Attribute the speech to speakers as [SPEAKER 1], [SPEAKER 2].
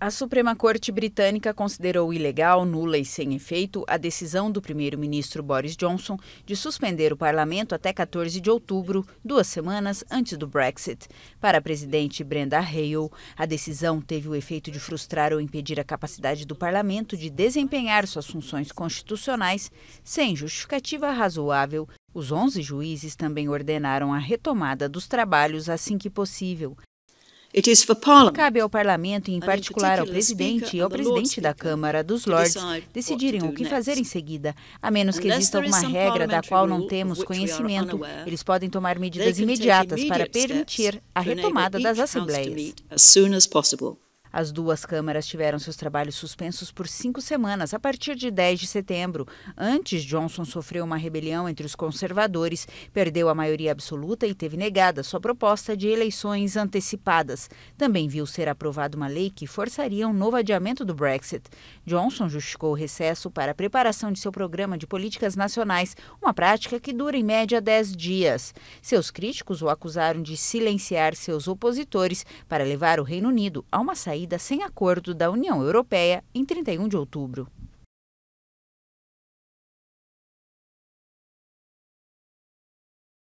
[SPEAKER 1] A Suprema Corte Britânica considerou ilegal, nula e sem efeito a decisão do primeiro-ministro Boris Johnson de suspender o parlamento até 14 de outubro, duas semanas antes do Brexit. Para a presidente Brenda Hale, a decisão teve o efeito de frustrar ou impedir a capacidade do parlamento de desempenhar suas funções constitucionais sem justificativa razoável. Os 11 juízes também ordenaram a retomada dos trabalhos assim que possível. Cabe ao parlamento, em particular ao presidente e ao presidente da Câmara dos Lords, decidirem o que fazer em seguida, a menos que exista alguma regra da qual não temos conhecimento. Eles podem tomar medidas imediatas para permitir a retomada das assembleias. As duas câmaras tiveram seus trabalhos suspensos por cinco semanas, a partir de 10 de setembro. Antes, Johnson sofreu uma rebelião entre os conservadores, perdeu a maioria absoluta e teve negada sua proposta de eleições antecipadas. Também viu ser aprovada uma lei que forçaria um novo adiamento do Brexit. Johnson justificou o recesso para a preparação de seu programa de políticas nacionais, uma prática que dura em média 10 dias. Seus críticos o acusaram de silenciar seus opositores para levar o Reino Unido a uma saída saída sem acordo da União Europeia em 31 de outubro.